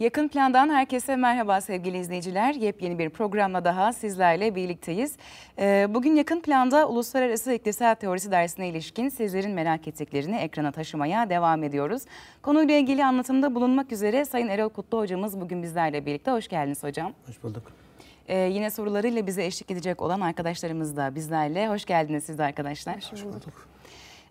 Yakın plandan herkese merhaba sevgili izleyiciler. Yepyeni bir programla daha sizlerle birlikteyiz. Ee, bugün yakın planda Uluslararası İktisat Teorisi dersine ilişkin sizlerin merak ettiklerini ekrana taşımaya devam ediyoruz. Konuyla ilgili anlatımda bulunmak üzere Sayın Erol Kutlu hocamız bugün bizlerle birlikte. Hoş geldiniz hocam. Hoş bulduk. Ee, yine sorularıyla bize eşlik edecek olan arkadaşlarımız da bizlerle. Hoş geldiniz siz de arkadaşlar. Hoş bulduk.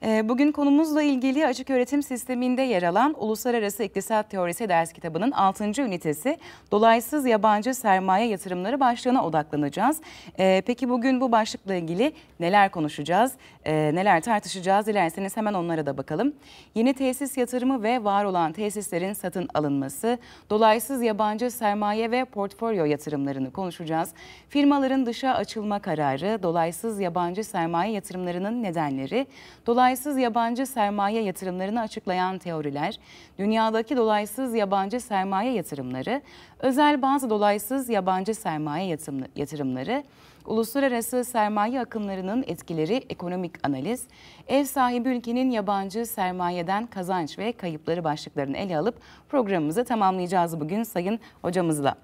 Ee, bugün konumuzla ilgili açık öğretim sisteminde yer alan Uluslararası İktisat Teorisi ders kitabının 6. ünitesi Dolaysız Yabancı Sermaye Yatırımları başlığına odaklanacağız. Ee, peki bugün bu başlıkla ilgili neler konuşacağız, ee, neler tartışacağız dilerseniz hemen onlara da bakalım. Yeni tesis yatırımı ve var olan tesislerin satın alınması, dolaysız yabancı sermaye ve portfolyo yatırımlarını konuşacağız. Firmaların dışa açılma kararı, dolaysız yabancı sermaye yatırımlarının nedenleri, dolayısıyla dolaysız yabancı sermaye yatırımlarını açıklayan teoriler, dünyadaki dolaysız yabancı sermaye yatırımları, özel bazı dolaysız yabancı sermaye yatırımları, uluslararası sermaye akımlarının etkileri ekonomik analiz, ev sahibi ülkenin yabancı sermayeden kazanç ve kayıpları başlıklarını ele alıp programımızı tamamlayacağız bugün Sayın Hocamızla.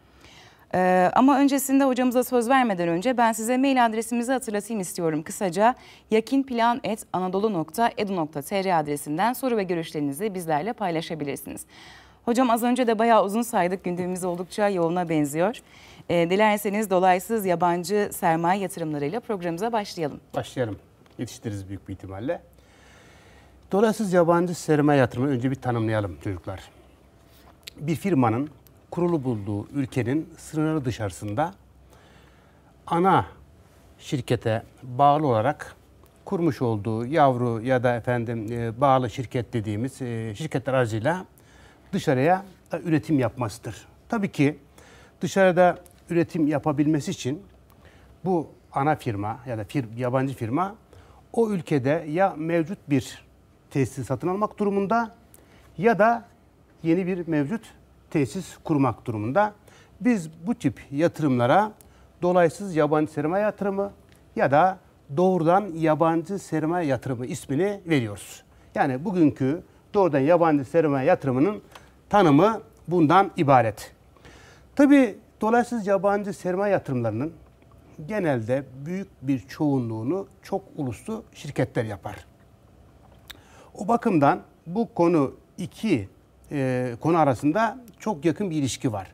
Ee, ama öncesinde hocamıza söz vermeden önce ben size mail adresimizi hatırlatayım istiyorum. Kısaca yakinplan.anadolu.edu.tr adresinden soru ve görüşlerinizi bizlerle paylaşabilirsiniz. Hocam az önce de bayağı uzun saydık gündemimiz oldukça yoğuna benziyor. Ee, dilerseniz dolaysız yabancı sermaye yatırımlarıyla programımıza başlayalım. Başlayalım. Yetiştiririz büyük bir ihtimalle. Dolaysız yabancı sermaye yatırımı önce bir tanımlayalım çocuklar. Bir firmanın kurulu bulduğu ülkenin sınırları dışarısında ana şirkete bağlı olarak kurmuş olduğu yavru ya da efendim e, bağlı şirket dediğimiz e, şirketler aracıyla dışarıya e, üretim yapmasıdır. Tabii ki dışarıda üretim yapabilmesi için bu ana firma ya da fir, yabancı firma o ülkede ya mevcut bir tesisi satın almak durumunda ya da yeni bir mevcut tesis kurmak durumunda. Biz bu tip yatırımlara dolaysız yabancı sermaye yatırımı ya da doğrudan yabancı sermaye yatırımı ismini veriyoruz. Yani bugünkü doğrudan yabancı sermaye yatırımının tanımı bundan ibaret. Tabi dolaysız yabancı sermaye yatırımlarının genelde büyük bir çoğunluğunu çok uluslu şirketler yapar. O bakımdan bu konu iki e, konu arasında çok yakın bir ilişki var.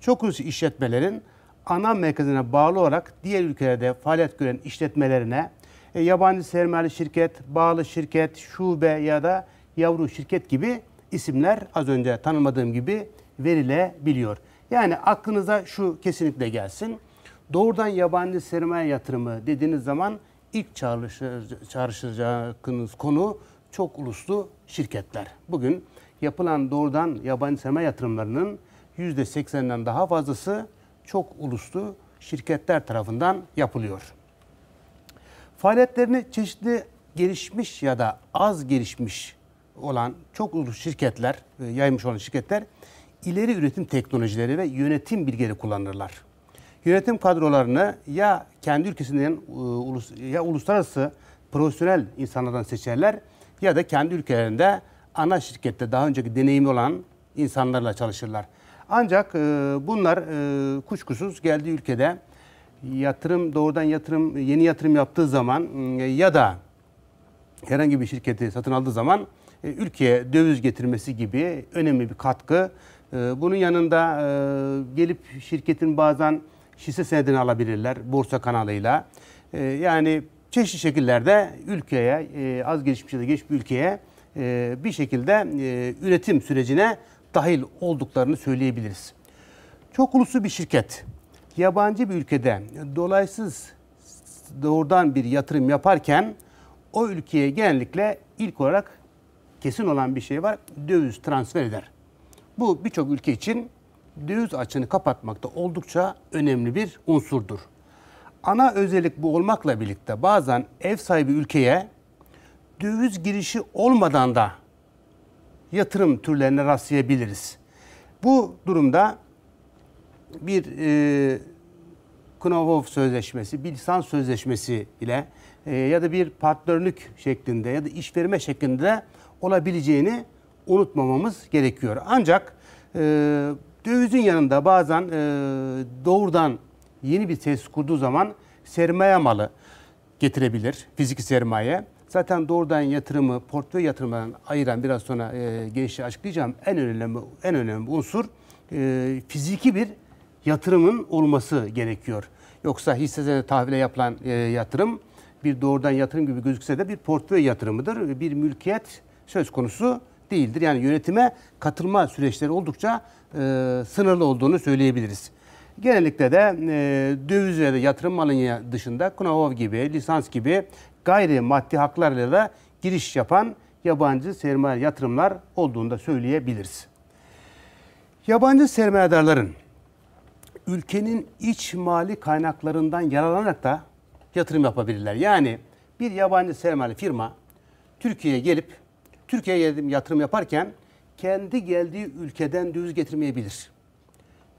Çok uluslu işletmelerin ana merkezine bağlı olarak diğer ülkelerde faaliyet gören işletmelerine e, yabancı sermayeli şirket, bağlı şirket, şube ya da yavru şirket gibi isimler az önce tanımadığım gibi verilebiliyor. Yani aklınıza şu kesinlikle gelsin. Doğrudan yabancı sermaye yatırımı dediğiniz zaman ilk çağrışacağınız konu çok uluslu şirketler. Bugün yapılan doğrudan yabancı sermaye yatırımlarının %80'den daha fazlası çok uluslu şirketler tarafından yapılıyor. Faaliyetlerini çeşitli gelişmiş ya da az gelişmiş olan çok uluslu şirketler, e, yaymış olan şirketler ileri üretim teknolojileri ve yönetim bilgileri kullanırlar. Yönetim kadrolarını ya kendi ülkesinden e, ya uluslararası profesyonel insanlardan seçerler ya da kendi ülkelerinde ana şirkette daha önceki deneyimi olan insanlarla çalışırlar. Ancak e, bunlar e, kuşkusuz geldiği ülkede yatırım doğrudan yatırım yeni yatırım yaptığı zaman e, ya da herhangi bir şirketi satın aldığı zaman ülkeye döviz getirmesi gibi önemli bir katkı. bunun yanında gelip şirketin bazen hisse senedini alabilirler borsa kanalıyla. yani çeşitli şekillerde ülkeye, az gelişmiş ya da geç bir ülkeye e, bir şekilde e, üretim sürecine dahil olduklarını söyleyebiliriz. Çok uluslu bir şirket yabancı bir ülkede dolaysız doğrudan bir yatırım yaparken o ülkeye genellikle ilk olarak kesin olan bir şey var. Döviz transfer eder. Bu birçok ülke için döviz açını kapatmakta oldukça önemli bir unsurdur. Ana özellik bu olmakla birlikte bazen ev sahibi ülkeye döviz girişi olmadan da yatırım türlerine rastlayabiliriz. Bu durumda bir e, Knovow Sözleşmesi, bir lisans sözleşmesi ile e, ya da bir partnerlik şeklinde ya da işverme şeklinde olabileceğini unutmamamız gerekiyor. Ancak e, dövizin yanında bazen e, doğrudan yeni bir tesis kurduğu zaman sermaye malı getirebilir, fiziki sermaye. Zaten doğrudan yatırımı portföy yatırımından ayıran biraz sonra e, girişi açıklayacağım. En önemli en önemli unsur e, fiziki bir yatırımın olması gerekiyor. Yoksa hisse senedi, tahvile yapılan e, yatırım bir doğrudan yatırım gibi gözükse de bir portföy yatırımıdır. Bir mülkiyet söz konusu değildir. Yani yönetime katılma süreçleri oldukça e, sınırlı olduğunu söyleyebiliriz. Genellikle de e, döviz ve yatırım malın dışında Knavov gibi, lisans gibi gayri maddi haklarla da giriş yapan yabancı sermaye yatırımlar olduğunu da söyleyebiliriz. Yabancı sermayedarların ülkenin iç mali kaynaklarından yararlanarak da yatırım yapabilirler. Yani bir yabancı sermaye firma Türkiye'ye gelip Türkiye'ye yatırım yaparken kendi geldiği ülkeden döviz getirmeyebilir.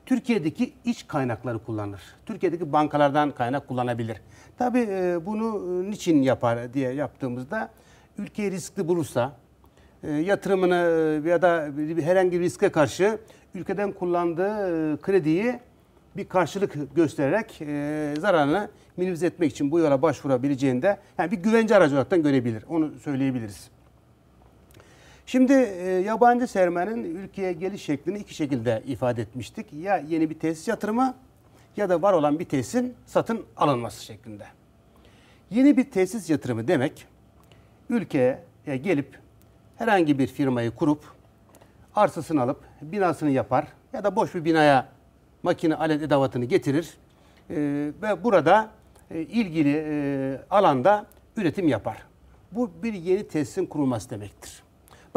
Türkiye'deki iç kaynakları kullanır. Türkiye'deki bankalardan kaynak kullanabilir. Tabii e, bunu e, niçin yapar diye yaptığımızda ülkeyi riskli bulursa e, yatırımını ya da herhangi bir riske karşı ülkeden kullandığı krediyi bir karşılık göstererek zararını minimize etmek için bu yola başvurabileceğinde yani bir güvence aracı olarak görebilir. Onu söyleyebiliriz. Şimdi e, yabancı sermayenin ülkeye geliş şeklini iki şekilde ifade etmiştik. Ya yeni bir tesis yatırımı ya da var olan bir tesisin satın alınması şeklinde. Yeni bir tesis yatırımı demek ülkeye gelip herhangi bir firmayı kurup arsasını alıp binasını yapar ya da boş bir binaya makine alet edavatını getirir e, ve burada e, ilgili e, alanda üretim yapar. Bu bir yeni tesisin kurulması demektir.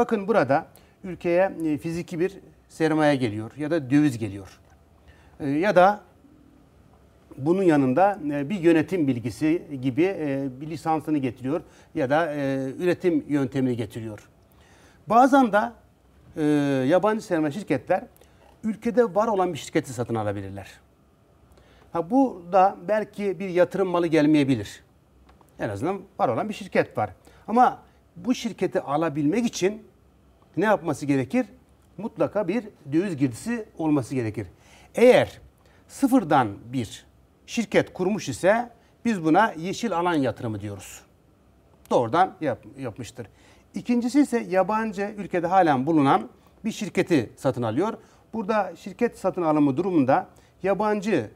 Bakın burada ülkeye e, fiziki bir sermaye geliyor ya da döviz geliyor. E, ya da bunun yanında e, bir yönetim bilgisi gibi bir lisansını getiriyor ya da üretim yöntemini getiriyor. Bazen de yabancı sermaye şirketler ülkede var olan bir şirketi satın alabilirler. Ha bu da belki bir yatırım malı gelmeyebilir. En azından var olan bir şirket var. Ama bu şirketi alabilmek için ne yapması gerekir? Mutlaka bir döviz girdisi olması gerekir. Eğer sıfırdan bir şirket kurmuş ise biz buna yeşil alan yatırımı diyoruz. Doğrudan yap, yapmıştır. İkincisi ise yabancı ülkede halen bulunan bir şirketi satın alıyor. Burada şirket satın alımı durumunda yabancı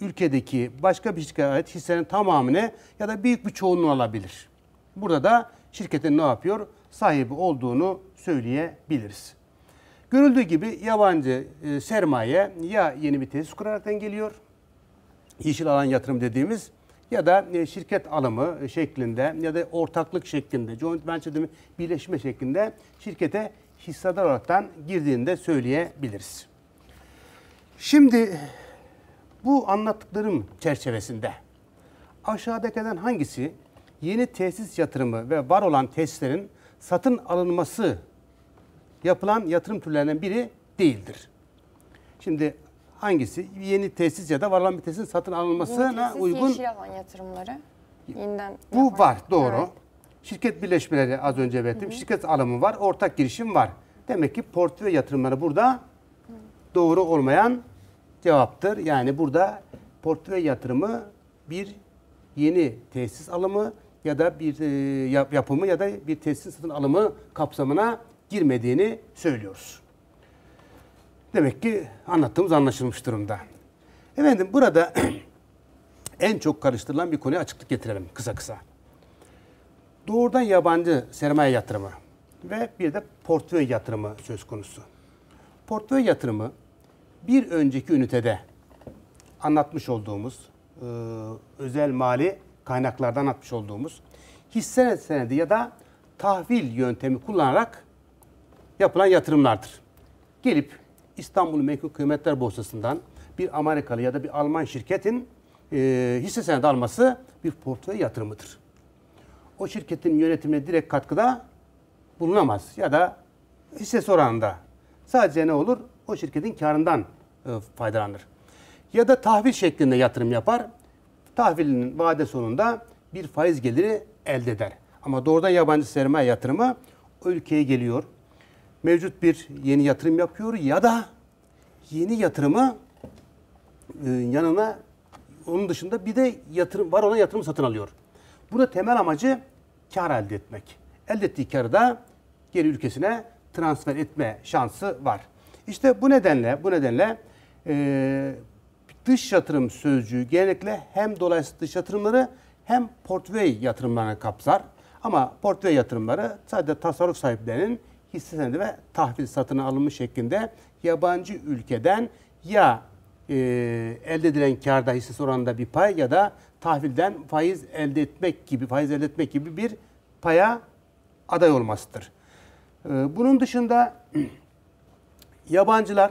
ülkedeki başka bir şirkete ait hissenin tamamını ya da büyük bir çoğunluğu alabilir. Burada da şirketin ne yapıyor? sahibi olduğunu söyleyebiliriz. Görüldüğü gibi yabancı e, sermaye ya yeni bir tesis kuraraktan geliyor, yeşil alan yatırım dediğimiz ya da e, şirket alımı şeklinde ya da ortaklık şeklinde, joint venture dediğimiz birleşme şeklinde şirkete hissedar olaraktan girdiğini de söyleyebiliriz. Şimdi bu anlattıklarım çerçevesinde aşağıdakilerden hangisi yeni tesis yatırımı ve var olan tesislerin satın alınması yapılan yatırım türlerinden biri değildir. Şimdi hangisi? Yeni tesis ya da var olan bir tesisin satın alınmasına tesis, uygun. Yeşil alan yatırımları. Yeniden Bu yapan. var doğru. Evet. Şirket birleşmeleri az önce belirttim. Hı hı. Şirket alımı var, ortak girişim var. Demek ki portföy yatırımları burada hı. doğru olmayan cevaptır. Yani burada portföy yatırımı bir yeni tesis alımı, ya da bir e, yapımı ya da bir tesis satın alımı kapsamına girmediğini söylüyoruz. Demek ki anlattığımız anlaşılmış durumda. Efendim burada en çok karıştırılan bir konuya açıklık getirelim kısa kısa. Doğrudan yabancı sermaye yatırımı ve bir de portföy yatırımı söz konusu. Portföy yatırımı bir önceki ünitede anlatmış olduğumuz e, özel mali kaynaklardan atmış olduğumuz hisse senedi ya da tahvil yöntemi kullanarak yapılan yatırımlardır. Gelip İstanbul Menkul Kıymetler Borsası'ndan bir Amerikalı ya da bir Alman şirketin e, hisse senedi alması bir portföy yatırımıdır. O şirketin yönetimine direkt katkıda bulunamaz ya da hisse oranında sadece ne olur? O şirketin karından e, faydalanır. Ya da tahvil şeklinde yatırım yapar tahvilinin vade sonunda bir faiz geliri elde eder. Ama doğrudan yabancı sermaye yatırımı o ülkeye geliyor. Mevcut bir yeni yatırım yapıyor ya da yeni yatırımı e, yanına onun dışında bir de yatırım var ona yatırım satın alıyor. Burada temel amacı kar elde etmek. Elde ettiği karı da geri ülkesine transfer etme şansı var. İşte bu nedenle bu nedenle e, Dış yatırım sözcüğü genellikle hem dolayısıyla dış yatırımları hem portföy yatırımlarını kapsar. Ama portföy yatırımları sadece tasarruf sahiplerinin hisse senedi ve tahvil satın alınmış şeklinde yabancı ülkeden ya e, elde edilen karda hisse oranında bir pay ya da tahvilden faiz elde etmek gibi faiz elde etmek gibi bir paya aday olmasıdır. E, bunun dışında yabancılar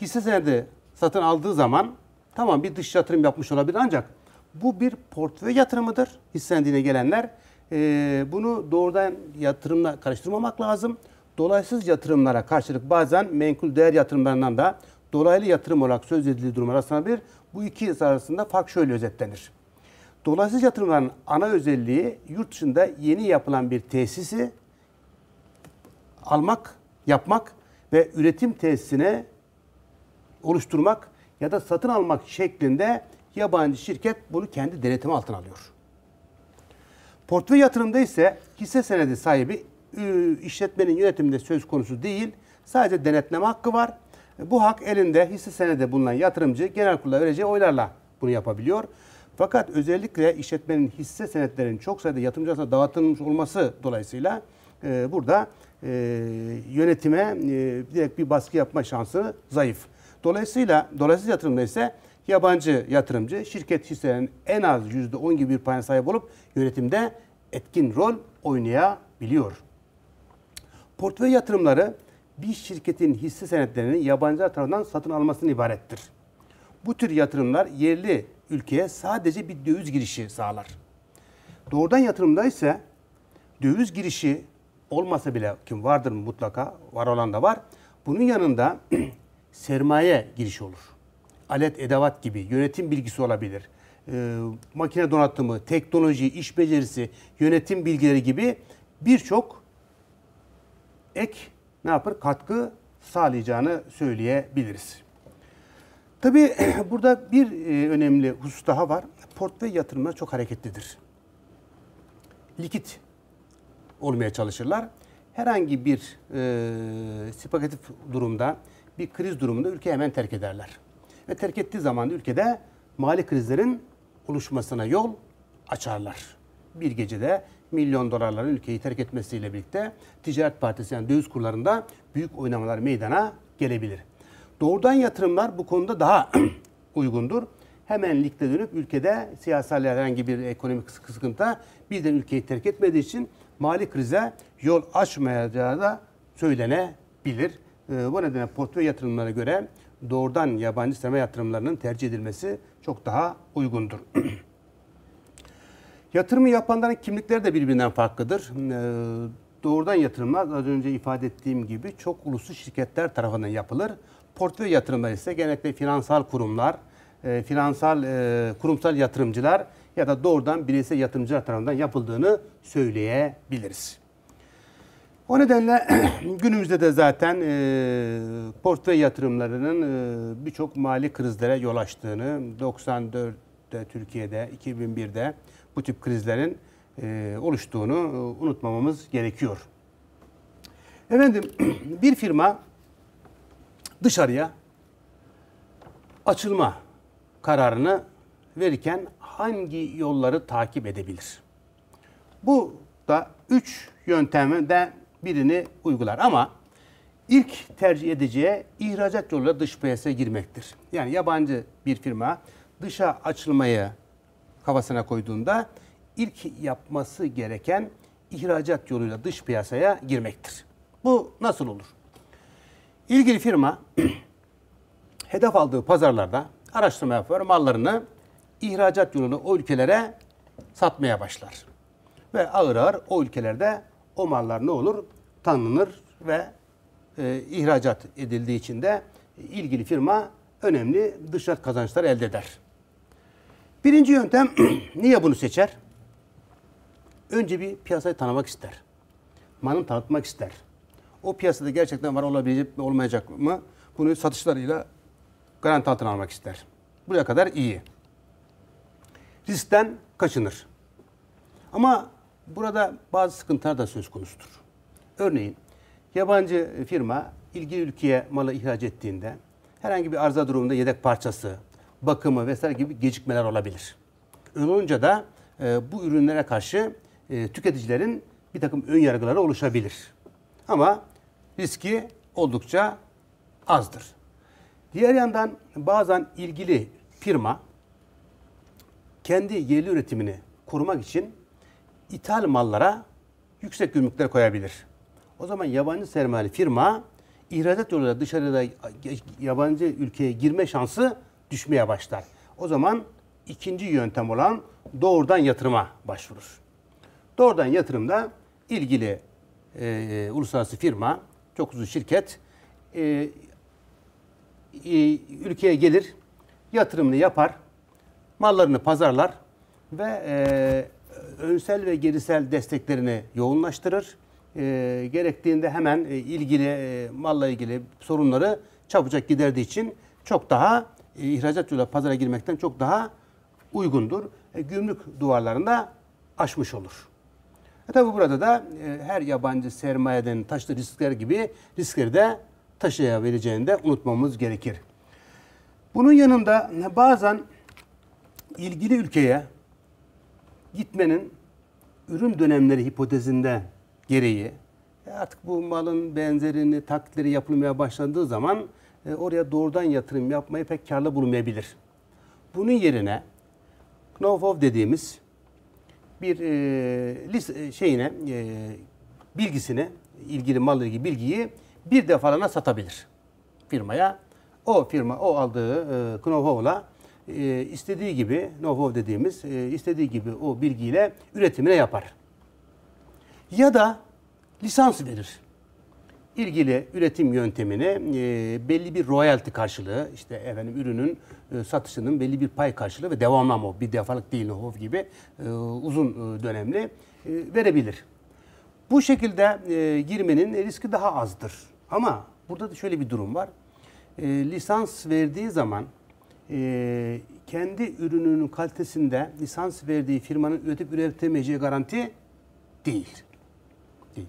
hisse senedi satın aldığı zaman Tamam bir dış yatırım yapmış olabilir ancak bu bir portföy yatırımıdır. Hissendiğine gelenler e, bunu doğrudan yatırımla karıştırmamak lazım. Dolaysız yatırımlara karşılık bazen menkul değer yatırımlarından da dolaylı yatırım olarak söz edildiği duruma rastlanabilir. Bu iki arasında fark şöyle özetlenir. Dolaysız yatırımların ana özelliği yurt dışında yeni yapılan bir tesisi almak, yapmak ve üretim tesisine oluşturmak ya da satın almak şeklinde yabancı şirket bunu kendi denetimi altına alıyor. Portföy yatırımda ise hisse senedi sahibi işletmenin yönetiminde söz konusu değil, sadece denetleme hakkı var. Bu hak elinde hisse senedi bulunan yatırımcı genel kurula vereceği oylarla bunu yapabiliyor. Fakat özellikle işletmenin hisse senetlerinin çok sayıda yatırımcı dağıtılmış olması dolayısıyla e, burada e, yönetime e, direkt bir baskı yapma şansı zayıf. Dolayısıyla dolayısıyla yatırımda ise yabancı yatırımcı şirket hisselerinin en az %10 gibi bir payına sahip olup yönetimde etkin rol oynayabiliyor. Portföy yatırımları bir şirketin hisse senetlerinin yabancılar tarafından satın almasını ibarettir. Bu tür yatırımlar yerli ülkeye sadece bir döviz girişi sağlar. Doğrudan yatırımda ise döviz girişi olmasa bile kim vardır mutlaka var olan da var. Bunun yanında sermaye girişi olur. Alet, edevat gibi yönetim bilgisi olabilir. E, makine donatımı, teknoloji, iş becerisi, yönetim bilgileri gibi birçok ek ne yapar? Katkı sağlayacağını söyleyebiliriz. Tabii burada bir e, önemli husus daha var. Portföy yatırımları çok hareketlidir. Likit olmaya çalışırlar. Herhangi bir e, spekülatif durumda bir kriz durumunda ülke hemen terk ederler. Ve terk ettiği zaman ülkede mali krizlerin oluşmasına yol açarlar. Bir gecede milyon dolarların ülkeyi terk etmesiyle birlikte ticaret partisi yani döviz kurlarında büyük oynamalar meydana gelebilir. Doğrudan yatırımlar bu konuda daha uygundur. Hemen dönüp ülkede siyasal herhangi bir ekonomik sıkıntı birden ülkeyi terk etmediği için mali krize yol açmayacağı da söylenebilir. Ee, bu nedenle portföy yatırımlara göre doğrudan yabancı sermaye yatırımlarının tercih edilmesi çok daha uygundur. Yatırımı yapanların kimlikleri de birbirinden farklıdır. Ee, doğrudan yatırımlar az önce ifade ettiğim gibi çok uluslu şirketler tarafından yapılır. Portföy yatırımları ise genellikle finansal kurumlar, e, finansal e, kurumsal yatırımcılar ya da doğrudan bireysel yatırımcılar tarafından yapıldığını söyleyebiliriz. O nedenle günümüzde de zaten e, portföy yatırımlarının e, birçok mali krizlere yol açtığını 94'te Türkiye'de 2001'de bu tip krizlerin e, oluştuğunu e, unutmamamız gerekiyor. Efendim bir firma dışarıya açılma kararını verirken hangi yolları takip edebilir? Bu da üç yöntemde birini uygular. Ama ilk tercih edeceği ihracat yoluyla dış piyasaya girmektir. Yani yabancı bir firma dışa açılmayı kafasına koyduğunda ilk yapması gereken ihracat yoluyla dış piyasaya girmektir. Bu nasıl olur? İlgili firma hedef aldığı pazarlarda araştırma yapıyor mallarını ihracat yolunu o ülkelere satmaya başlar. Ve ağır ağır o ülkelerde o mallar ne olur? Tanınır ve e, ihracat edildiği için de ilgili firma önemli dışarı kazançlar elde eder. Birinci yöntem niye bunu seçer? Önce bir piyasayı tanımak ister. Malını tanıtmak ister. O piyasada gerçekten var olabilecek mi olmayacak mı? Bunu satışlarıyla garanti altına almak ister. Buraya kadar iyi. Riskten kaçınır. Ama Burada bazı sıkıntılar da söz konusudur. Örneğin yabancı firma ilgili ülkeye malı ihraç ettiğinde herhangi bir arıza durumunda yedek parçası, bakımı vesaire gibi gecikmeler olabilir. Öyle olunca da e, bu ürünlere karşı e, tüketicilerin bir takım ön yargıları oluşabilir. Ama riski oldukça azdır. Diğer yandan bazen ilgili firma kendi yerli üretimini korumak için ithal mallara yüksek gümrükler koyabilir. O zaman yabancı sermayeli firma ihracat yoluyla dışarıda yabancı ülkeye girme şansı düşmeye başlar. O zaman ikinci yöntem olan doğrudan yatırıma başvurur. Doğrudan yatırımda ilgili e, uluslararası firma, çok uzun şirket e, e, ülkeye gelir, yatırımını yapar, mallarını pazarlar ve e, önsel ve gerisel desteklerini yoğunlaştırır. E, gerektiğinde hemen e, ilgili e, malla ilgili sorunları çabucak giderdiği için çok daha e, ihracat yoluyla pazara girmekten çok daha uygundur. E, gümrük duvarlarında aşmış olur. E tabi burada da e, her yabancı sermayeden taşlı riskler gibi riskleri de taşıyabileceğini de unutmamız gerekir. Bunun yanında e, bazen ilgili ülkeye gitmenin ürün dönemleri hipotezinde gereği e, artık bu malın benzerini, taklitleri yapılmaya başlandığı zaman e, oraya doğrudan yatırım yapmayı pek karlı bulunmayabilir. Bunun yerine Knofov dediğimiz bir e, list, e, şeyine e, bilgisini, ilgili mal ilgili bilgiyi bir defalana satabilir firmaya. O firma o aldığı e, Knofov'la e, istediği gibi, know-how dediğimiz, e, istediği gibi o bilgiyle üretimine yapar. Ya da lisans verir. İlgili üretim yöntemini e, belli bir royalty karşılığı, işte efendim ürünün e, satışının belli bir pay karşılığı ve devamlama o, bir defalık değil know-how gibi uzun dönemli verebilir. Bu şekilde girmenin riski daha azdır. Ama burada da şöyle bir durum var. lisans verdiği zaman ee, kendi ürününün kalitesinde lisans verdiği firmanın üretip üretemeyeceği garanti değil. Değil.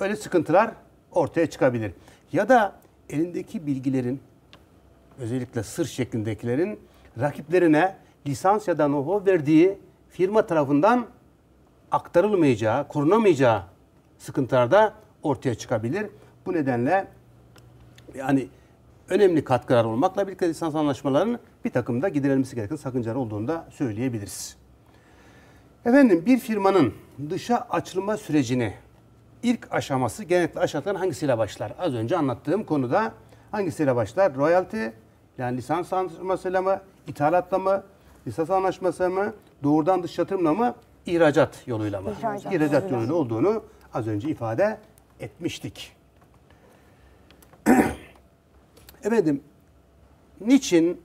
Öyle sıkıntılar ortaya çıkabilir. Ya da elindeki bilgilerin özellikle sır şeklindekilerin rakiplerine lisans ya da know verdiği firma tarafından aktarılmayacağı, korunamayacağı sıkıntılar da ortaya çıkabilir. Bu nedenle yani önemli katkılar olmakla birlikte lisans anlaşmalarının bir takım da giderilmesi gereken sakıncalar olduğunu da söyleyebiliriz. Efendim bir firmanın dışa açılma sürecini ilk aşaması genellikle aşağıdan hangisiyle başlar? Az önce anlattığım konuda hangisiyle başlar? Royalty yani lisans anlaşmasıyla mı? İthalatla mı? Lisans anlaşması mı? Doğrudan dış yatırımla mı? ihracat yoluyla mı? İhracat, İhracat yoluyla olduğunu az önce ifade etmiştik. Efendim niçin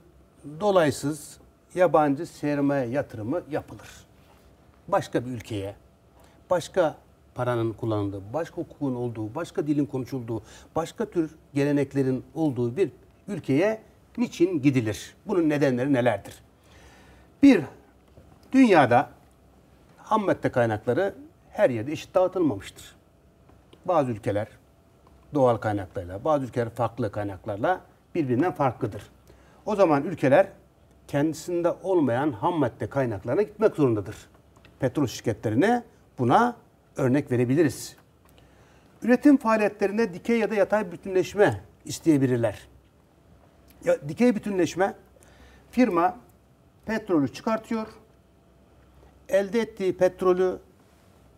dolaysız yabancı sermaye yatırımı yapılır. Başka bir ülkeye, başka paranın kullanıldığı, başka hukukun olduğu, başka dilin konuşulduğu, başka tür geleneklerin olduğu bir ülkeye niçin gidilir? Bunun nedenleri nelerdir? Bir, dünyada ham madde kaynakları her yerde eşit dağıtılmamıştır. Bazı ülkeler doğal kaynaklarla, bazı ülkeler farklı kaynaklarla birbirinden farklıdır. O zaman ülkeler kendisinde olmayan ham madde kaynaklarına gitmek zorundadır. Petrol şirketlerine buna örnek verebiliriz. Üretim faaliyetlerinde dikey ya da yatay bütünleşme isteyebilirler. Ya, dikey bütünleşme firma petrolü çıkartıyor, elde ettiği petrolü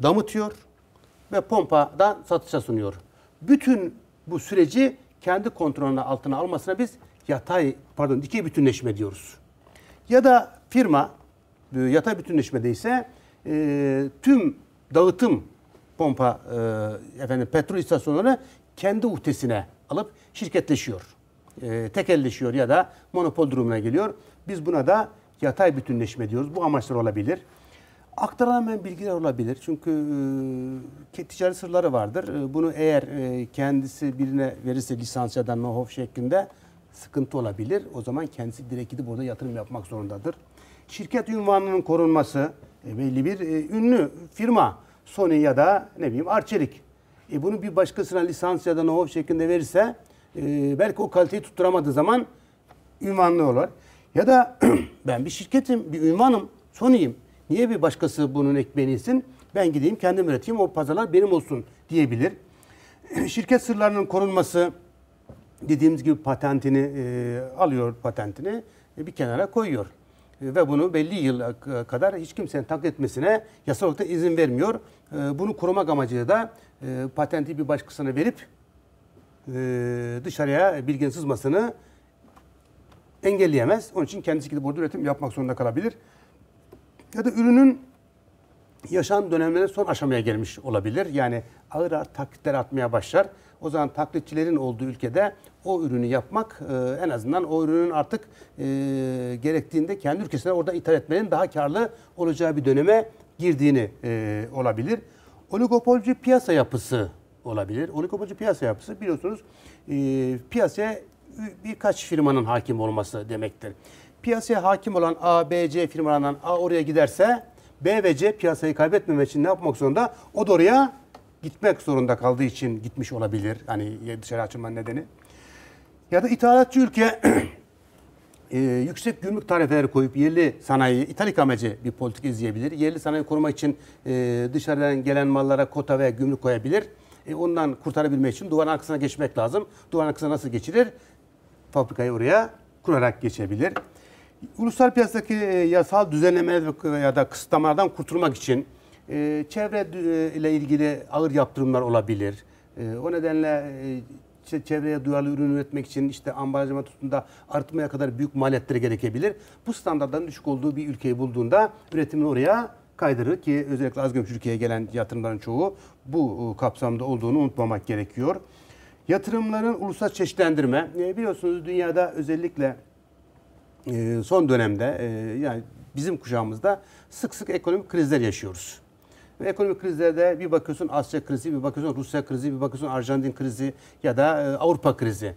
damıtıyor ve pompadan satışa sunuyor. Bütün bu süreci kendi kontrolüne altına almasına biz yatay pardon dikey bütünleşme diyoruz. Ya da firma e, yatay bütünleşmede e, tüm dağıtım pompa e, efendim petrol istasyonları kendi uhtesine alıp şirketleşiyor. E, tekelleşiyor ya da monopol durumuna geliyor. Biz buna da yatay bütünleşme diyoruz. Bu amaçlar olabilir. Aktarılamayan bilgiler olabilir. Çünkü e, ticari sırları vardır. E, bunu eğer e, kendisi birine verirse lisans ya da nohof şeklinde sıkıntı olabilir. O zaman kendisi direkt gidip orada yatırım yapmak zorundadır. Şirket ünvanının korunması e, belli bir e, ünlü firma Sony ya da ne bileyim Arçelik. E, bunu bir başkasına lisans ya da know şeklinde verirse e, belki o kaliteyi tutturamadığı zaman ünvanlı olur. Ya da ben bir şirketim, bir ünvanım, Sony'yim. Niye bir başkası bunun ekmeğini yesin? Ben gideyim kendim üreteyim o pazarlar benim olsun diyebilir. Şirket sırlarının korunması, dediğimiz gibi patentini e, alıyor patentini e, bir kenara koyuyor. E, ve bunu belli yıl e, kadar hiç kimsenin taklit etmesine yasal olarak izin vermiyor. E, bunu korumak amacıyla da e, patenti bir başkasına verip e, dışarıya bilginin sızmasını engelleyemez. Onun için kendisi gidip burada üretim yapmak zorunda kalabilir. Ya da ürünün yaşam dönemlerinin son aşamaya gelmiş olabilir. Yani ağır ağır taklitler atmaya başlar. O zaman taklitçilerin olduğu ülkede o ürünü yapmak e, en azından o ürünün artık e, gerektiğinde kendi ülkesine orada ithal etmenin daha karlı olacağı bir döneme girdiğini e, olabilir. Oligopolcu piyasa yapısı olabilir. Oligopolcu piyasa yapısı biliyorsunuz e, piyasaya birkaç firmanın hakim olması demektir. Piyasaya hakim olan A, B, C firmalarından A oraya giderse B ve C piyasayı kaybetmemek için ne yapmak zorunda? O da oraya gitmek zorunda kaldığı için gitmiş olabilir. Hani dışarı açılmanın nedeni. Ya da ithalatçı ülke e, yüksek gümrük tarifeleri koyup yerli sanayi, italik amacı bir politik izleyebilir. Yerli sanayi koruma için e, dışarıdan gelen mallara kota ve gümrük koyabilir. E, ondan kurtarabilmek için duvarın arkasına geçmek lazım. Duvarın arkasına nasıl geçilir? Fabrikayı oraya kurarak geçebilir. Ulusal piyasadaki e, yasal düzenleme ya da kısıtlamalardan kurtulmak için ee, çevre e, ile ilgili ağır yaptırımlar olabilir. Ee, o nedenle e, çevreye duyarlı ürün üretmek için işte ambalajlama tutumunda artmaya kadar büyük maliyetlere gerekebilir. Bu standartların düşük olduğu bir ülkeyi bulduğunda üretimini oraya kaydırır ki özellikle az gümrük ülkeye gelen yatırımların çoğu bu e, kapsamda olduğunu unutmamak gerekiyor. Yatırımların ulusal çeşitlendirme biliyorsunuz dünyada özellikle son dönemde yani bizim kuşağımızda sık sık ekonomik krizler yaşıyoruz. Ve ekonomik krizlerde bir bakıyorsun Asya krizi, bir bakıyorsun Rusya krizi, bir bakıyorsun Arjantin krizi ya da e, Avrupa krizi.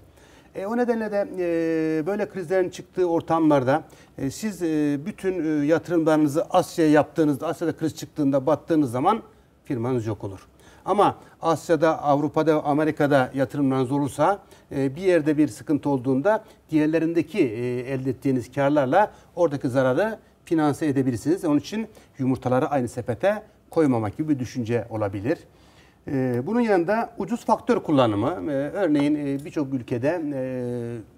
E, o nedenle de e, böyle krizlerin çıktığı ortamlarda e, siz e, bütün e, yatırımlarınızı Asya'ya yaptığınızda, Asya'da kriz çıktığında battığınız zaman firmanız yok olur. Ama Asya'da, Avrupa'da, Amerika'da yatırımlarınız olursa e, bir yerde bir sıkıntı olduğunda diğerlerindeki e, elde ettiğiniz karlarla oradaki zararı finanse edebilirsiniz. Onun için yumurtaları aynı sepete koymamak gibi bir düşünce olabilir. Ee, bunun yanında ucuz faktör kullanımı, e, örneğin e, birçok ülkede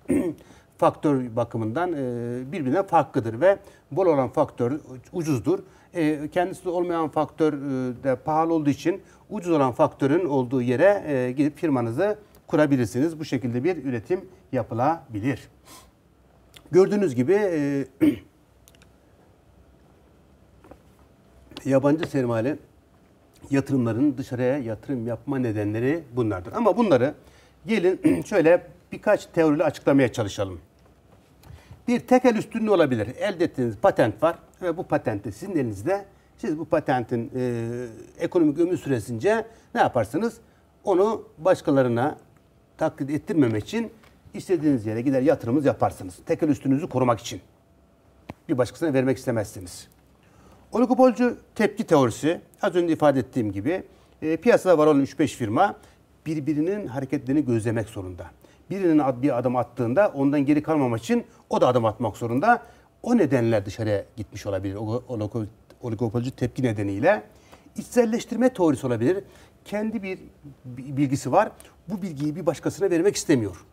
e, faktör bakımından birbirine farklıdır ve bol olan faktör ucuzdur. Kendisi olmayan faktör de pahalı olduğu için ucuz olan faktörün olduğu yere gidip firmanızı kurabilirsiniz. Bu şekilde bir üretim yapılabilir. Gördüğünüz gibi yabancı sermaye yatırımların dışarıya yatırım yapma nedenleri bunlardır. Ama bunları gelin şöyle birkaç teoriyle açıklamaya çalışalım. Bir tekel üstünlüğü olabilir. Elde ettiğiniz patent var ve bu patent sizin elinizde. Siz bu patentin e, ekonomik ömür süresince ne yaparsınız? Onu başkalarına taklit ettirmemek için istediğiniz yere gider yatırımınız yaparsınız. Tekel üstünüzü korumak için. Bir başkasına vermek istemezsiniz. Oligopolcu tepki teorisi az önce ifade ettiğim gibi e, piyasada var olan 3-5 firma birbirinin hareketlerini gözlemek zorunda. Birinin bir adım attığında ondan geri kalmamak için o da adım atmak zorunda. O nedenler dışarıya gitmiş olabilir. Oligopolcu tepki nedeniyle. İçselleştirme teorisi olabilir. Kendi bir bilgisi var. Bu bilgiyi bir başkasına vermek istemiyor.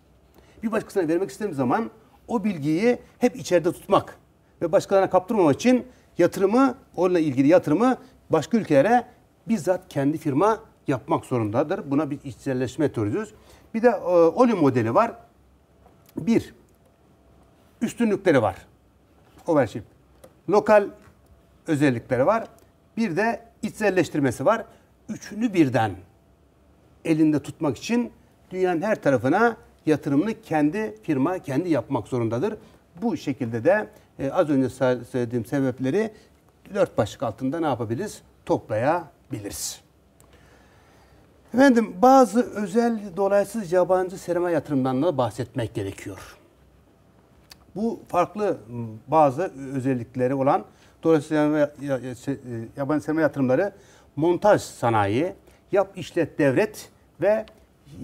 Bir başkasına vermek istediğim zaman o bilgiyi hep içeride tutmak ve başkalarına kaptırmamak için yatırımı, onunla ilgili yatırımı başka ülkelere bizzat kendi firma yapmak zorundadır. Buna bir içselleşme teorisiz. Bir de e, OLI modeli var. Bir, üstünlükleri var. Overship. Lokal özellikleri var. Bir de içselleştirmesi var. Üçünü birden elinde tutmak için dünyanın her tarafına yatırımını kendi firma kendi yapmak zorundadır. Bu şekilde de e, az önce söylediğim sebepleri dört başlık altında ne yapabiliriz? Toplayabiliriz. Efendim bazı özel dolaysız yabancı sermaye yatırımlarından da bahsetmek gerekiyor. Bu farklı bazı özellikleri olan dolaysız e, yabancı sermaye yatırımları montaj sanayi, yap işlet devret ve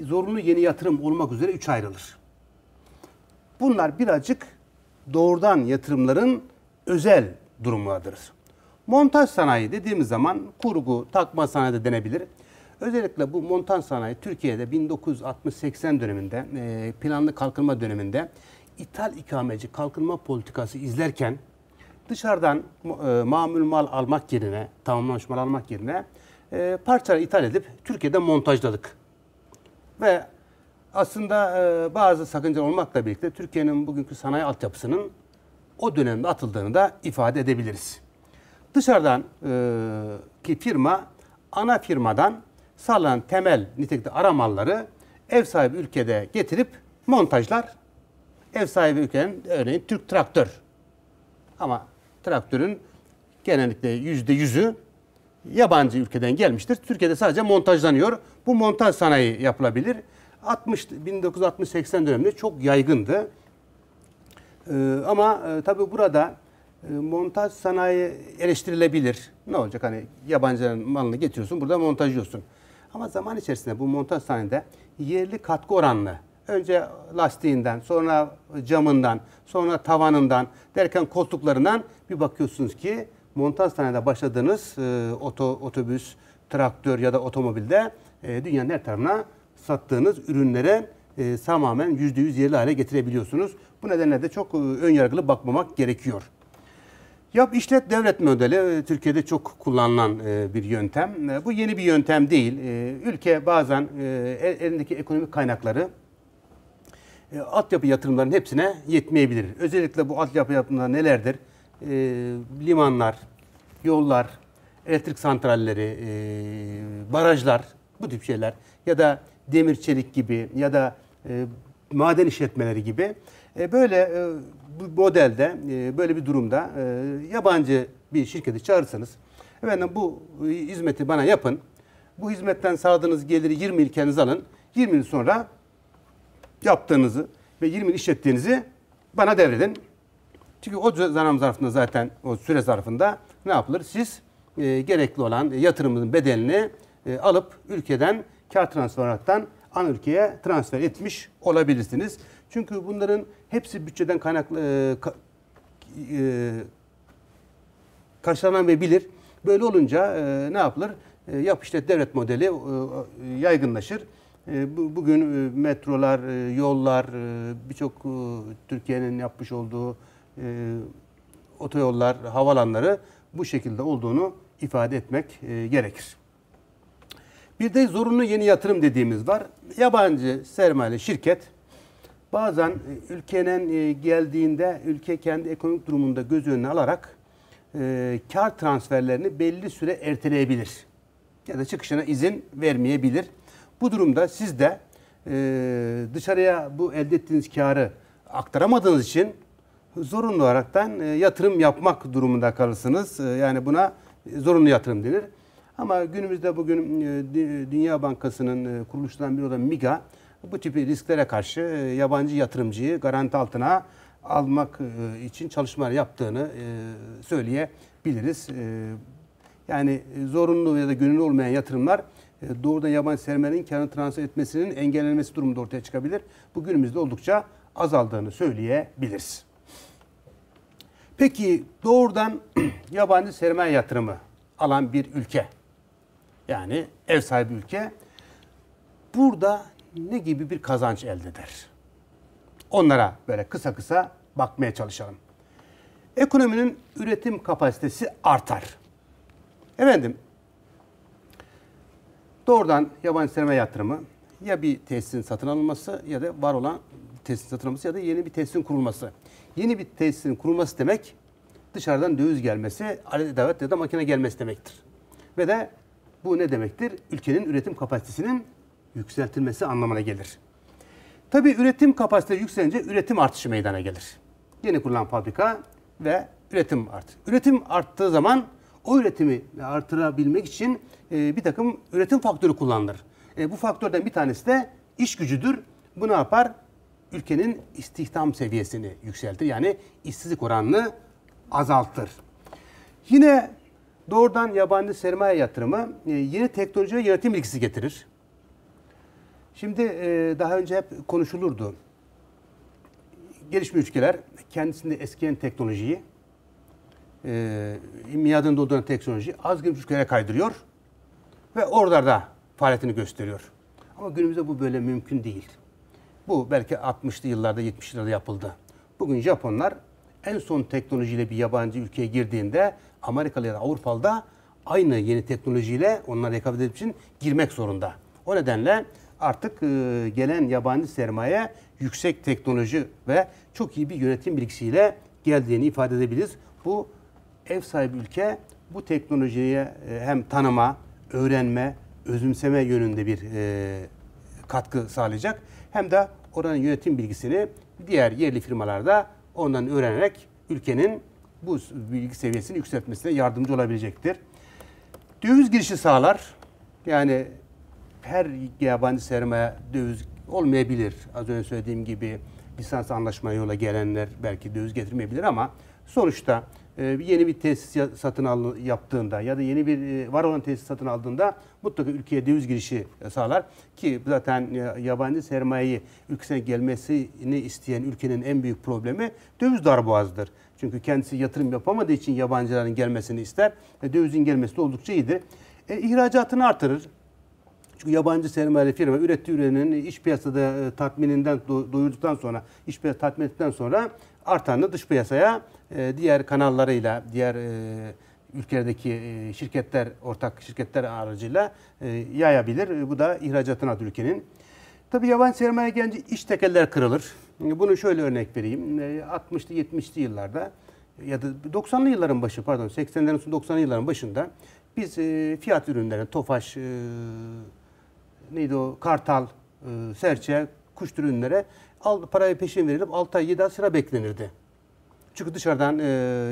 zorunlu yeni yatırım olmak üzere üç ayrılır. Bunlar birazcık doğrudan yatırımların özel durumlarıdır. Montaj sanayi dediğimiz zaman kurgu, takma sanayi de denebilir. Özellikle bu montaj sanayi Türkiye'de 1960-80 döneminde e, planlı kalkınma döneminde ithal ikameci kalkınma politikası izlerken dışarıdan e, mamul mal almak yerine, tamamlanmış mal almak yerine e, parçalar ithal edip Türkiye'de montajladık. Ve aslında e, bazı sakıncalar olmakla birlikte Türkiye'nin bugünkü sanayi altyapısının o dönemde atıldığını da ifade edebiliriz. Dışarıdan e, ki firma ana firmadan sağlanan temel nitelikte ara malları ev sahibi ülkede getirip montajlar ev sahibi ülkenin örneğin Türk traktör ama traktörün genellikle yüzde yüzü yabancı ülkeden gelmiştir. Türkiye'de sadece montajlanıyor. Bu montaj sanayi yapılabilir. 60 1960-80 döneminde çok yaygındı. Ee, ama e, tabii burada e, montaj sanayi eleştirilebilir. Ne olacak hani yabancıların malını getiriyorsun burada montajlıyorsun. Ama zaman içerisinde bu montaj sanayinde yerli katkı oranlı. Önce lastiğinden, sonra camından, sonra tavanından derken koltuklarından bir bakıyorsunuz ki montaj sanayide başladığınız e, oto, otobüs, traktör ya da otomobilde e, dünyanın her tarafına sattığınız ürünlere e, tamamen %100 yerli hale getirebiliyorsunuz. Bu nedenle de çok e, ön yargılı bakmamak gerekiyor. Yap işlet devlet modeli e, Türkiye'de çok kullanılan e, bir yöntem. E, bu yeni bir yöntem değil. Ülke bazen elindeki ekonomik kaynakları altyapı yatırımlarının hepsine yetmeyebilir. Özellikle bu altyapı yatırımları nelerdir? Limanlar, yollar, elektrik santralleri, barajlar bu tip şeyler ya da demir çelik gibi ya da e, maden işletmeleri gibi e, böyle e, bu modelde e, böyle bir durumda e, yabancı bir şirketi çağırırsanız efendim bu e, hizmeti bana yapın. Bu hizmetten sağladığınız geliri 20 ilkeniz alın. 20 yıl sonra yaptığınızı ve 20 yıl işlettiğinizi bana devredin. Çünkü o zaman zarfında zaten o süre zarfında ne yapılır? Siz e, gerekli olan yatırımın bedelini e, alıp ülkeden kar transfer an ülkeye transfer etmiş olabilirsiniz. Çünkü bunların hepsi bütçeden kaynaklı e, e, karşılanan ve bilir. Böyle olunca e, ne yapılır? E, yap işte devlet modeli e, e, yaygınlaşır. E, bu, bugün e, metrolar, e, yollar, e, birçok e, Türkiye'nin yapmış olduğu e, otoyollar, havalanları bu şekilde olduğunu ifade etmek e, gerekir. Bir de zorunlu yeni yatırım dediğimiz var. Yabancı sermaye şirket bazen e, ülkenin e, geldiğinde ülke kendi ekonomik durumunda göz önüne alarak e, kar transferlerini belli süre erteleyebilir. Ya da çıkışına izin vermeyebilir. Bu durumda siz de dışarıya bu elde ettiğiniz karı aktaramadığınız için zorunlu olaraktan yatırım yapmak durumunda kalırsınız. yani buna zorunlu yatırım denir. Ama günümüzde bugün e, Dünya Bankası'nın e, kuruluşundan biri olan MIGA bu tipi risklere karşı e, yabancı yatırımcıyı garanti altına almak için çalışmalar yaptığını söyleyebiliriz. Yani zorunlu ya da gönüllü olmayan yatırımlar doğrudan yabancı sermayenin kendi transfer etmesinin engellenmesi durumunda ortaya çıkabilir. Bu günümüzde oldukça azaldığını söyleyebiliriz. Peki doğrudan yabancı sermaye yatırımı alan bir ülke yani ev sahibi ülke burada ne gibi bir kazanç elde eder? Onlara böyle kısa kısa bakmaya çalışalım. Ekonominin üretim kapasitesi artar. Efendim, doğrudan yabancı sermaye yatırımı ya bir tesisin satın alınması ya da var olan tesisin satın alınması ya da yeni bir tesisin kurulması. Yeni bir tesisin kurulması demek dışarıdan döviz gelmesi, alet davet ya da makine gelmesi demektir. Ve de bu ne demektir? Ülkenin üretim kapasitesinin yükseltilmesi anlamına gelir. Tabii üretim kapasitesi yükselince üretim artışı meydana gelir. Yeni kurulan fabrika ve üretim artı. Üretim arttığı zaman o üretimi artırabilmek için e, bir takım üretim faktörü kullanılır. E, bu faktörden bir tanesi de iş gücüdür. Bu ne yapar? Ülkenin istihdam seviyesini yükseltir. Yani işsizlik oranını azaltır. Yine Doğrudan yabancı sermaye yatırımı e, yeni teknoloji ve yönetim bilgisi getirir. Şimdi e, daha önce hep konuşulurdu. Gelişmiş ülkeler kendisinde eskiyen teknolojiyi, e, miadında olduğuna teknolojiyi az gelişmiş ülkelere kaydırıyor ve orada faaliyetini gösteriyor. Ama günümüzde bu böyle mümkün değil. Bu belki 60'lı yıllarda, 70'li yıllarda yapıldı. Bugün Japonlar en son teknolojiyle bir yabancı ülkeye girdiğinde Amerikalı ya da Avrupalı da aynı yeni teknolojiyle onlara rekabet edip için girmek zorunda. O nedenle artık e, gelen yabancı sermaye yüksek teknoloji ve çok iyi bir yönetim bilgisiyle geldiğini ifade edebiliriz. Bu ev sahibi ülke bu teknolojiye e, hem tanıma, öğrenme, özümseme yönünde bir e, katkı sağlayacak hem de oranın yönetim bilgisini diğer yerli firmalarda ondan öğrenerek ülkenin bu bilgi seviyesini yükseltmesine yardımcı olabilecektir. Döviz girişi sağlar. Yani her yabancı sermaye döviz olmayabilir. Az önce söylediğim gibi lisans anlaşma yola gelenler belki döviz getirmeyebilir ama sonuçta e, yeni bir tesis satın al, yaptığında ya da yeni bir e, var olan tesis satın aldığında mutlaka ülkeye döviz girişi e, sağlar. Ki zaten yabancı sermayeyi ülkesine gelmesini isteyen ülkenin en büyük problemi döviz darboğazıdır. Çünkü kendisi yatırım yapamadığı için yabancıların gelmesini ister. E, dövizin gelmesi de oldukça iyidir. E, ihracatını artırır. Çünkü yabancı sermaye firma ürettiği ürünün iç piyasada e, tatmininden do, doyurduktan sonra, iş piyasada tatmin ettikten sonra artanı dış piyasaya e, diğer kanallarıyla, diğer e, ülkelerdeki e, şirketler, ortak şirketler aracıyla e, yayabilir. E, bu da ihracatına ülkenin. Tabii yabancı sermaye gelince iş tekeller kırılır. Bunu şöyle örnek vereyim. 60'lı ee, 70'li yıllarda ya da 90'lı yılların başı pardon 80'lerin sonu 90'lı yılların başında biz e, fiyat ürünlerine Tofaş e, neydi o Kartal, e, Serçe, kuş ürünlere al, parayı peşin verilip 6 ay 7 ay sıra beklenirdi. Çünkü dışarıdan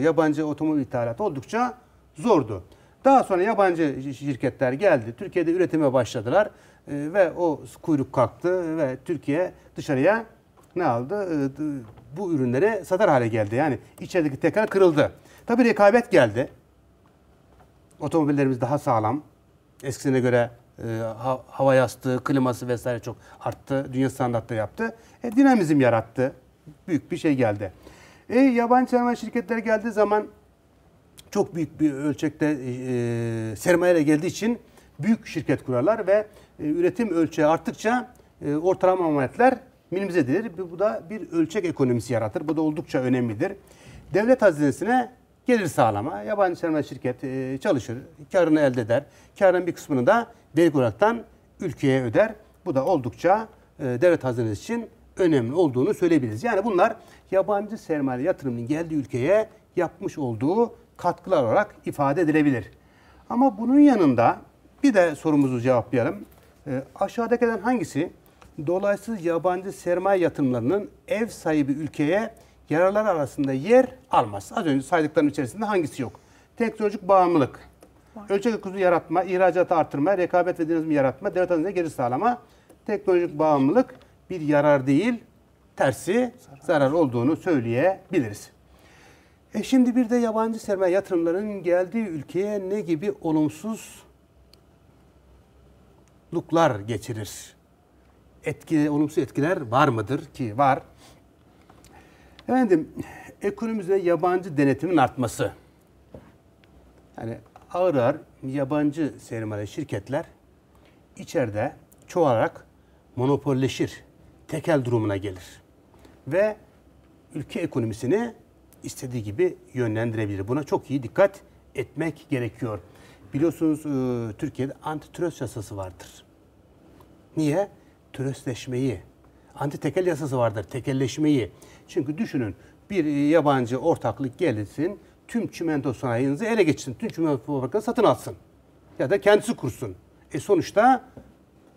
yabancı otomobil ithalatı oldukça zordu. Daha sonra yabancı şirketler geldi. Türkiye'de üretime başladılar ve o kuyruk kalktı ve Türkiye dışarıya ne aldı? Ee, bu ürünlere satar hale geldi. Yani içerideki tekel kırıldı. Tabii rekabet geldi. Otomobillerimiz daha sağlam. Eskisine göre e, hava yastığı, kliması vesaire çok arttı. Dünya standartları yaptı. E, dinamizm yarattı. Büyük bir şey geldi. E, yabancı sermaye şirketleri geldiği zaman çok büyük bir ölçekte e, e, sermayeyle geldiği için büyük şirket kurarlar ve e, üretim ölçeği arttıkça e, ortalama maliyetler minimize edilir. Bu da bir ölçek ekonomisi yaratır. Bu da oldukça önemlidir. Devlet hazinesine gelir sağlama. Yabancı sermaye şirket e, çalışır, karını elde eder. Karın bir kısmını da vergi olaraktan ülkeye öder. Bu da oldukça e, devlet hazinesi için önemli olduğunu söyleyebiliriz. Yani bunlar yabancı sermaye yatırımının geldiği ülkeye yapmış olduğu katkılar olarak ifade edilebilir. Ama bunun yanında bir de sorumuzu cevaplayalım. E, aşağıdakilerden hangisi Dolayısıyla yabancı sermaye yatırımlarının ev sahibi ülkeye yararlar arasında yer almaz. Az önce saydıkların içerisinde hangisi yok? Teknolojik bağımlılık, ölçek okuzu yaratma, ihracatı artırma, rekabet ve dinamizmi yaratma, devlet adına geri sağlama. Teknolojik bağımlılık bir yarar değil, tersi zarar, olduğunu söyleyebiliriz. E şimdi bir de yabancı sermaye yatırımlarının geldiği ülkeye ne gibi olumsuzluklar geçirir? etki, olumsuz etkiler var mıdır ki var. Efendim ekonomimizde yabancı denetimin artması. Yani ağır ağır yabancı sermaye şirketler içeride çoğalarak monopolleşir. Tekel durumuna gelir. Ve ülke ekonomisini istediği gibi yönlendirebilir. Buna çok iyi dikkat etmek gerekiyor. Biliyorsunuz Türkiye'de antitrust yasası vardır. Niye? türesleşmeyi, anti tekel yasası vardır, tekelleşmeyi. Çünkü düşünün bir yabancı ortaklık gelirsin, tüm çimento sanayinizi ele geçsin, tüm çimento fabrikaları satın alsın. Ya da kendisi kursun. E sonuçta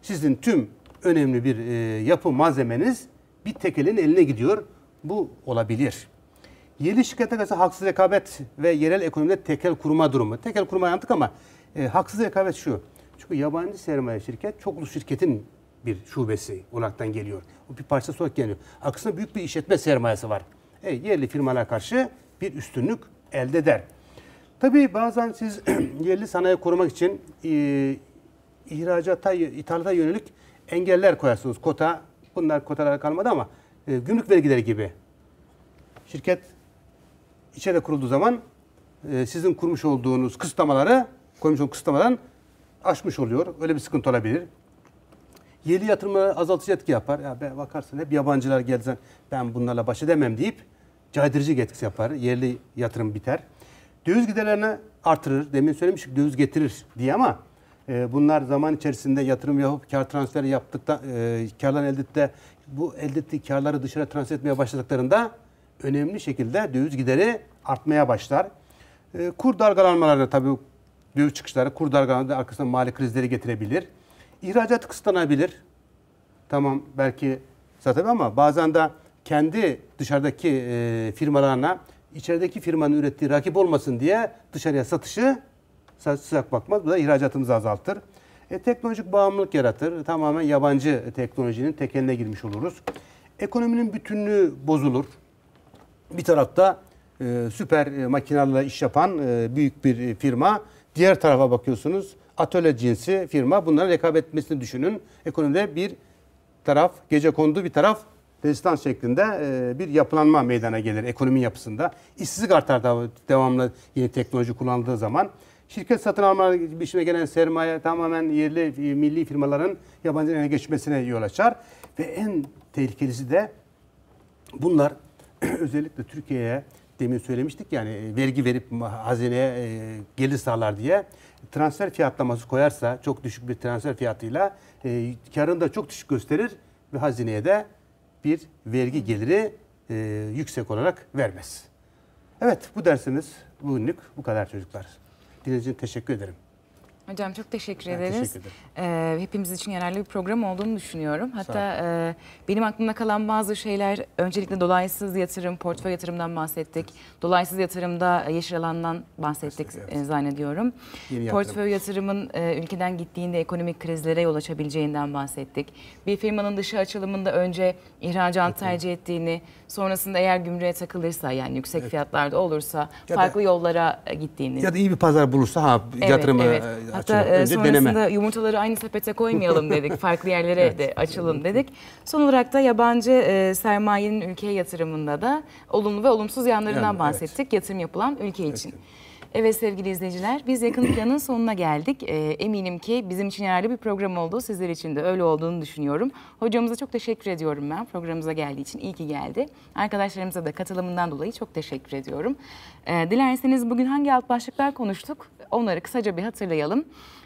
sizin tüm önemli bir e, yapı malzemeniz bir tekelin eline gidiyor. Bu olabilir. Yeni şirkete karşı haksız rekabet ve yerel ekonomide tekel kurma durumu. Tekel kurma yaptık ama e, haksız rekabet şu. Çünkü yabancı sermaye şirket çoklu şirketin bir şubesi olaraktan geliyor. O bir parça olarak geliyor. Aksine büyük bir işletme sermayesi var. E, yerli firmalara karşı bir üstünlük elde eder. Tabii bazen siz yerli sanayi korumak için e, ihracata, ithalata yönelik engeller koyarsınız. Kota, bunlar kotalara kalmadı ama e, gümrük vergileri gibi. Şirket içeride kurulduğu zaman e, sizin kurmuş olduğunuz kısıtlamaları, koymuş olduğunuz kısıtlamadan aşmış oluyor. Öyle bir sıkıntı olabilir. Yeni yatırıma azaltıcı etki yapar. Ya ben bakarsın hep yabancılar gelsen ben bunlarla baş edemem deyip caydırıcı etkisi yapar. Yerli yatırım biter. Döviz giderlerini artırır. Demin söylemiştik döviz getirir diye ama e, bunlar zaman içerisinde yatırım yapıp kar transferi yaptıkta e, karlar elde etti. Bu elde ettiği karları dışarı transfer etmeye başladıklarında önemli şekilde döviz gideri artmaya başlar. E, kur dalgalanmaları tabii döviz çıkışları kur dalgalanmaları arkasında mali krizleri getirebilir. İhracat kısıtlanabilir. Tamam belki satabilir ama bazen de kendi dışarıdaki e, firmalarına içerideki firmanın ürettiği rakip olmasın diye dışarıya satışı sıcak bakmaz. Bu da ihracatımızı azaltır. E, teknolojik bağımlılık yaratır. Tamamen yabancı teknolojinin tekeline girmiş oluruz. Ekonominin bütünlüğü bozulur. Bir tarafta e, süper e, makinalarla iş yapan e, büyük bir e, firma. Diğer tarafa bakıyorsunuz atölye cinsi firma bunların rekabet etmesini düşünün. Ekonomide bir taraf, gece kondu bir taraf rezistans şeklinde e, bir yapılanma meydana gelir ekonomi yapısında. İşsizlik artar da devamlı yeni teknoloji kullanıldığı zaman. Şirket satın alma işine gelen sermaye tamamen yerli e, milli firmaların yabancı eline geçmesine yol açar. Ve en tehlikelisi de bunlar özellikle Türkiye'ye demin söylemiştik yani e, vergi verip hazineye e, gelir sağlar diye transfer fiyatlaması koyarsa çok düşük bir transfer fiyatıyla e, karını da çok düşük gösterir ve hazineye de bir vergi geliri e, yüksek olarak vermez. Evet bu dersimiz bugünlük bu kadar çocuklar. Dinlediğiniz için teşekkür ederim. Hocam çok teşekkür ben ederiz. Teşekkür ederim. Ee, hepimiz için yararlı bir program olduğunu düşünüyorum. Hatta e, benim aklımda kalan bazı şeyler öncelikle dolaysız yatırım, portföy yatırımdan bahsettik. Dolaysız yatırımda yeşil alandan bahsettik evet. zannediyorum. Yeni portföy yatırımın e, ülkeden gittiğinde ekonomik krizlere yol açabileceğinden bahsettik. Bir firmanın dışı açılımında önce ihracat evet. tercih ettiğini, sonrasında eğer gümrüğe takılırsa yani yüksek evet. fiyatlarda olursa ya farklı da, yollara e, gittiğini. Ya da iyi bir pazar bulursa ha evet, yatırımı evet. E, Hatta e, sonrasında deneme. yumurtaları aynı sepete koymayalım dedik. Farklı yerlere evet. de açalım dedik. Son olarak da yabancı e, sermayenin ülkeye yatırımında da olumlu ve olumsuz yanlarından yani, bahsettik. Evet. Yatırım yapılan ülke için. Evet. Evet sevgili izleyiciler biz yakın planın sonuna geldik. E, eminim ki bizim için yararlı bir program oldu. Sizler için de öyle olduğunu düşünüyorum. Hocamıza çok teşekkür ediyorum ben programımıza geldiği için. iyi ki geldi. Arkadaşlarımıza da katılımından dolayı çok teşekkür ediyorum. E, dilerseniz bugün hangi alt başlıklar konuştuk onları kısaca bir hatırlayalım.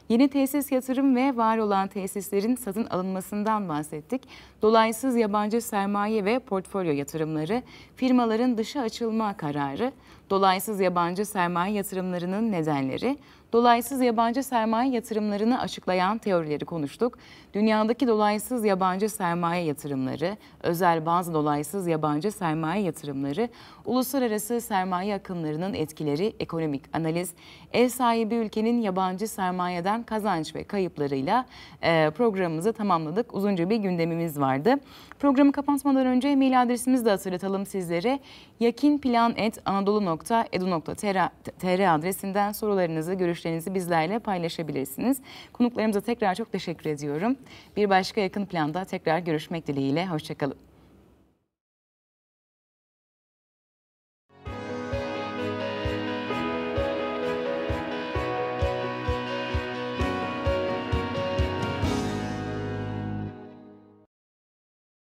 Yeni tesis yatırım ve var olan tesislerin satın alınmasından bahsettik. Dolaysız yabancı sermaye ve portfolyo yatırımları, firmaların dışa açılma kararı, Dolaysız yabancı sermaye yatırımlarının nedenleri Dolaysız yabancı sermaye yatırımlarını açıklayan teorileri konuştuk. Dünyadaki dolaysız yabancı sermaye yatırımları, özel bazı dolaysız yabancı sermaye yatırımları, uluslararası sermaye akımlarının etkileri, ekonomik analiz, ev sahibi ülkenin yabancı sermayeden kazanç ve kayıplarıyla e, programımızı tamamladık. Uzunca bir gündemimiz vardı. Programı kapatmadan önce mail adresimizi de hatırlatalım sizlere. Yakinplan.anadolu.edu.tr adresinden sorularınızı görüşlerinizi görüşlerinizi bizlerle paylaşabilirsiniz. Konuklarımıza tekrar çok teşekkür ediyorum. Bir başka yakın planda tekrar görüşmek dileğiyle. Hoşçakalın.